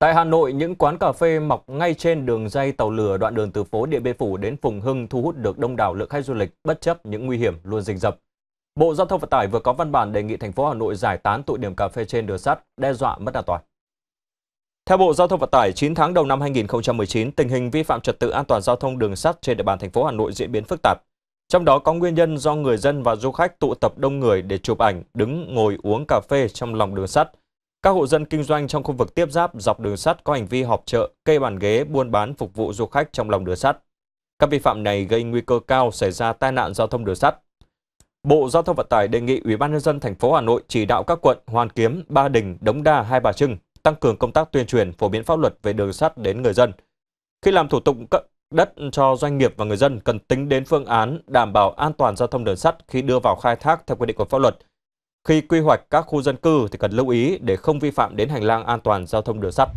Tại Hà Nội, những quán cà phê mọc ngay trên đường dây tàu lửa đoạn đường từ phố Điện Biên Phủ đến Phùng Hưng thu hút được đông đảo lượng khách du lịch bất chấp những nguy hiểm luôn rình rập. Bộ Giao thông Vận tải vừa có văn bản đề nghị thành phố Hà Nội giải tán tụ điểm cà phê trên đường sắt đe dọa mất an toàn. Theo Bộ Giao thông Vận tải, 9 tháng đầu năm 2019, tình hình vi phạm trật tự an toàn giao thông đường sắt trên địa bàn thành phố Hà Nội diễn biến phức tạp. Trong đó có nguyên nhân do người dân và du khách tụ tập đông người để chụp ảnh, đứng ngồi uống cà phê trong lòng đường sắt – các hộ dân kinh doanh trong khu vực tiếp giáp dọc đường sắt có hành vi họp chợ, cây bàn ghế buôn bán phục vụ du khách trong lòng đường sắt. Các vi phạm này gây nguy cơ cao xảy ra tai nạn giao thông đường sắt. Bộ Giao thông Vận tải đề nghị Ủy ban nhân dân thành phố Hà Nội chỉ đạo các quận Hoàn Kiếm, Ba Đình, Đống Đa, Hai Bà Trưng tăng cường công tác tuyên truyền phổ biến pháp luật về đường sắt đến người dân. Khi làm thủ tục cấp đất cho doanh nghiệp và người dân cần tính đến phương án đảm bảo an toàn giao thông đường sắt khi đưa vào khai thác theo quy định của pháp luật khi quy hoạch các khu dân cư thì cần lưu ý để không vi phạm đến hành lang an toàn giao thông đường sắt.